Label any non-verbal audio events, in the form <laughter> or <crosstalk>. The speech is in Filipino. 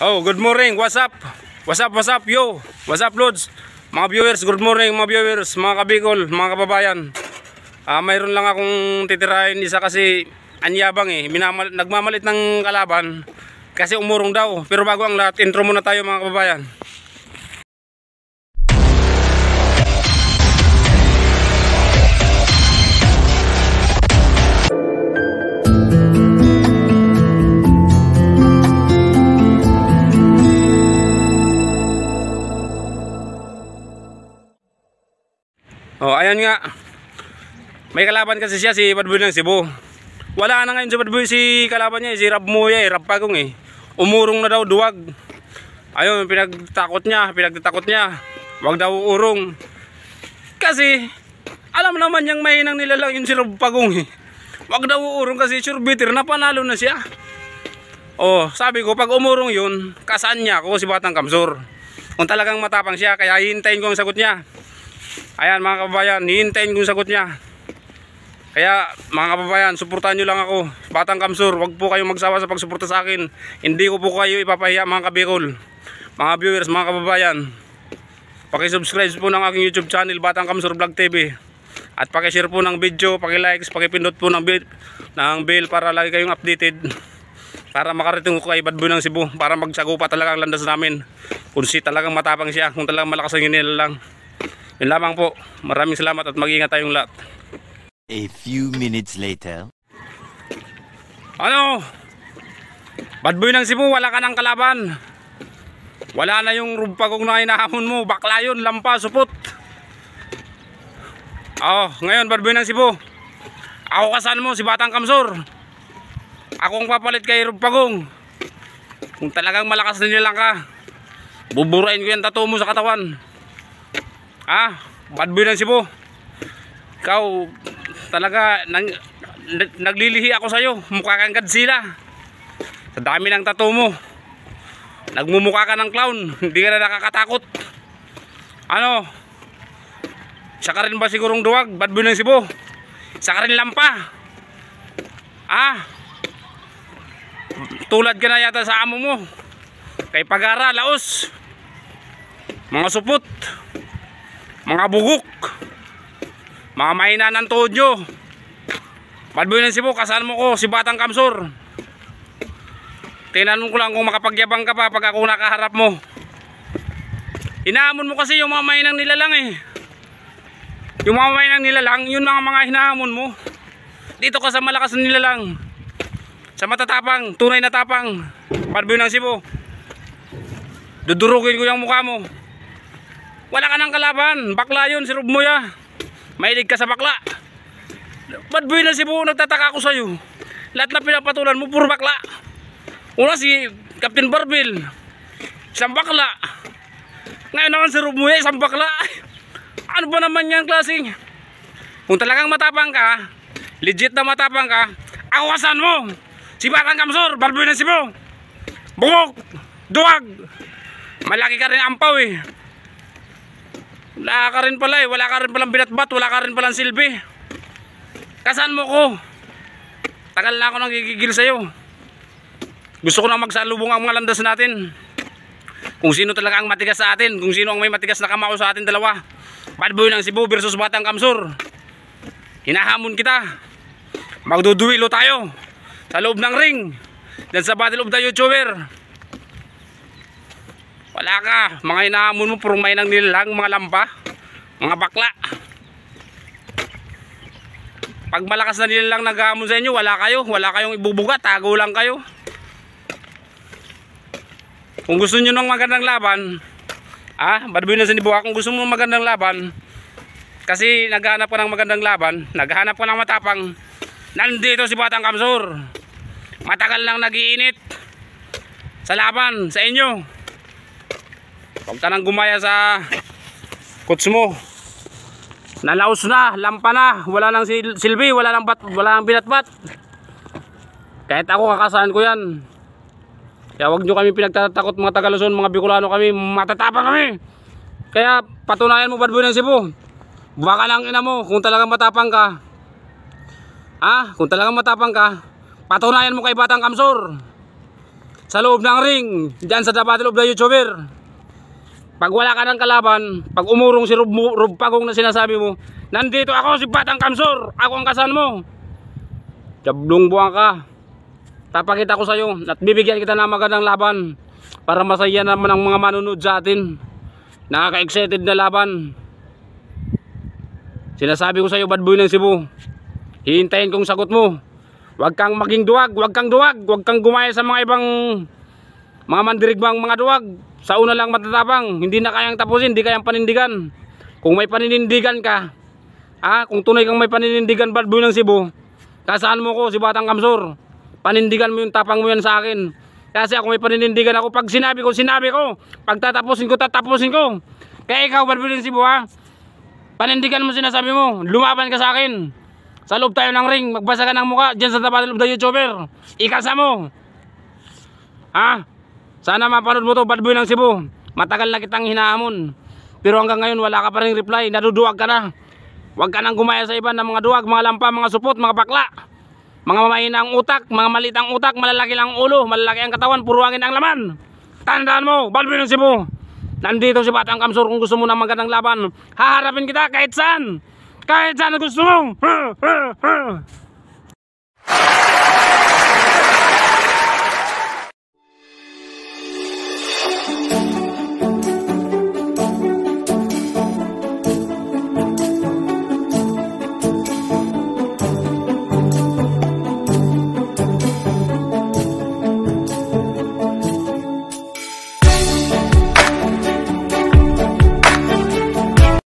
Oh, good morning. What's up? What's up, what's up, yo? What's up, Lods? Mga viewers, good morning mga viewers, mga kabikol, mga kababayan. Uh, mayroon lang akong titirahin isa kasi anyabang eh. Minamal nagmamalit ng kalaban kasi umurong daw. Pero bago ang lahat, intro muna tayo mga kababayan. Ngayon nga, may kalaban kasi siya si Badboy ng Cebu. Wala na ngayon si Badboy si kalaban niya, si Rab Muya eh, Rab Pagong eh. Umurong na daw duwag. Ayun, pinagtakot niya, pinagtakot niya. wag daw urong. Kasi, alam naman niyang mahinang nilalang yung si Rab Pagong eh. Huwag daw urong kasi sure bitter na panalo na siya. Oh, sabi ko pag umurong yun, kasaan niya ako si Batang Kamsor. Kung talagang matapang siya, kaya hintayin ko ang sagot niya. Ayan mga kababayan, hihintayin kong sagot niya. Kaya mga kababayan, suportahan niyo lang ako. Batang Kamsur, wag po kayong magsawa sa pagsuporta sa akin. Hindi ko po kayo ipapahiya mga kabikol. Mga viewers, mga kababayan. paki-subscribe po ng aking YouTube channel, Batang Kamsur Vlog TV. At paki-share po ng video, paki pakipindot po ng bell, ng bell para lagi kayong updated. Para makarating ko kay Badboy ng Cebu. Para magsagupa talaga ang landas namin. Kung si talagang matapang siya, kung talagang malakas ang hinila lang. Yun lamang po. Maraming salamat at mag-ingat tayong lahat. A few minutes later. Ano? Bad boy ng Cebu, wala ka ng kalaban. Wala na yung rumpagong na hinahamon mo. Bakla yun, lampa, supot. Oh, ngayon, bad boy ng Cebu. Ako kasan mo, si Batang Kamsor. Akong papalit kay rumpagong. Kung talagang malakas na nilang ka, buburain ko yung tattoo mo sa katawan ah bad boy ng Cebu ikaw talaga nang, naglilihi ako sa'yo mukha kang Godzilla sa dami ng tattoo mo nagmumukha ka ng clown <laughs> hindi ka na nakakatakot ano saka rin ba sigurong duwag bad boy ng Cebu saka rin lampa ah tulad ka na yata sa amo mo kay Pagara, Laos mga supot mga bugok mga mahina ng tuhod nyo badboy ng Cebu kasaan mo ko si Batang Kamsor tinanong ko lang kung makapagyabang ka pa pag ako nakaharap mo hinahamon mo kasi yung mga mahinang nilalang eh yung mga mahinang nilalang yun mga mga hinahamon mo dito ka sa malakas na nilalang sa matatapang tunay na tapang badboy ng sibo dudurugin ko yung mukha mo wala ka ng kalaban. Bakla yun, si Rubmoya. mailig ka sa bakla. Bad boy na si Buo, nagtataka ako sa'yo. Lahat na pinapatulan mo, puro bakla. Una si Captain Barbil Isang bakla. Ngayon naman si Rubmoya, isang bakla. <laughs> Ano ba naman yan klaseng? Kung talagang matapang ka, legit na matapang ka, awasan mo. Si Batang Kamsor, Barbel na si Buo. Bungok, duwag. Malaki ka rin ampaw eh. Wala ka rin pala eh. Wala ka rin palang binatbat. Wala ka rin palang silbi. Kasan mo ko? Tagal na ako nang gigigil sa'yo. Gusto ko na magsalubong ang mga landas natin. Kung sino talaga ang matigas sa atin. Kung sino ang may matigas na kamao sa atin dalawa. Bad boy ng Cebu versus Batang Kamsur. Hinahamon kita. Magduduwilo tayo. Sa loob ng ring. Dan sa Battle of the YouTuber. Wala ka. Mga inaamon mo, purong may nang nilalang, mga lamba, mga bakla. Pag malakas na nilalang nag-aamon sa inyo, wala kayo. Wala kayong ibubuga, tago lang kayo. Kung gusto niyo ng magandang laban, ah, badbuy na sinibuha. Kung gusto mo magandang laban, kasi naghahanap ko ng magandang laban, naghahanap ko ng matapang, nandito si Batang Kamsur. Matagal lang nagiinit sa laban sa inyo. Huwag ka nang gumaya sa coach mo. Nalaos na, lampa na, wala nang silbi, wala nang bat, wala nang binatbat. Kahit ako kakasahan ko 'yan. Kaya wag niyo kami pinagtatakot mga Tagaluson, mga Bicolano kami, matatapang kami. Kaya patunayan mo bad boy ng Cebu. Baka lang ina mo kung talagang matapang ka. Ah, kung talagang matapang ka, patunayan mo kay Batang Kamsor. Sa loob ng ring, diyan sa dapat loob ng YouTuber. Pag wala ka ng kalaban, pag umurong si Rub, Rub Pagong na sinasabi mo, nandito ako si Batang Kamsor, ako ang kasan mo. Jablong buwang ka. Papakita ko sa'yo iyo at bibigyan kita ng magandang laban para masaya naman ang mga manunod sa atin. Nakaka-excited na laban. Sinasabi ko sa iyo bad boy ng Cebu, hihintayin kong sagot mo. Huwag kang maging duwag, huwag kang duwag, huwag kang gumaya sa mga ibang mga mandirigmang mga duwag sa una lang matatapang hindi na kayang tapusin hindi kayang panindigan kung may paninindigan ka ah, kung tunay kang may paninindigan bad boy ng Cebu kasaan mo ko si Batang Kamsor panindigan mo yung tapang mo yan sa akin kasi ako may paninindigan ako pag sinabi ko sinabi ko pag tatapusin ko tatapusin ko kaya ikaw bad boy ng Cebu ha panindigan mo sinasabi mo lumaban ka sa akin sa loob tayo ng ring magbasa ka ng muka dyan sa tapat loob na youtuber ikasa mo ha sana mapanood mo to bad boy ng Cebu. Matagal na kitang hinahamon. Pero hanggang ngayon wala ka pa rin reply. Naduduwag ka na. Huwag ka nang gumaya sa iba ng mga duwag, mga lampa, mga supot, mga bakla. Mga mamahina ang utak, mga malitang utak, malalaki lang ang ulo, malalaki ang katawan, puro angin ang laman. Tandaan mo, bad boy ng Cebu. Nandito si Batang Kamsur kung gusto mo ng magandang laban. Haharapin kita kahit saan. Kahit saan gusto mo. <laughs>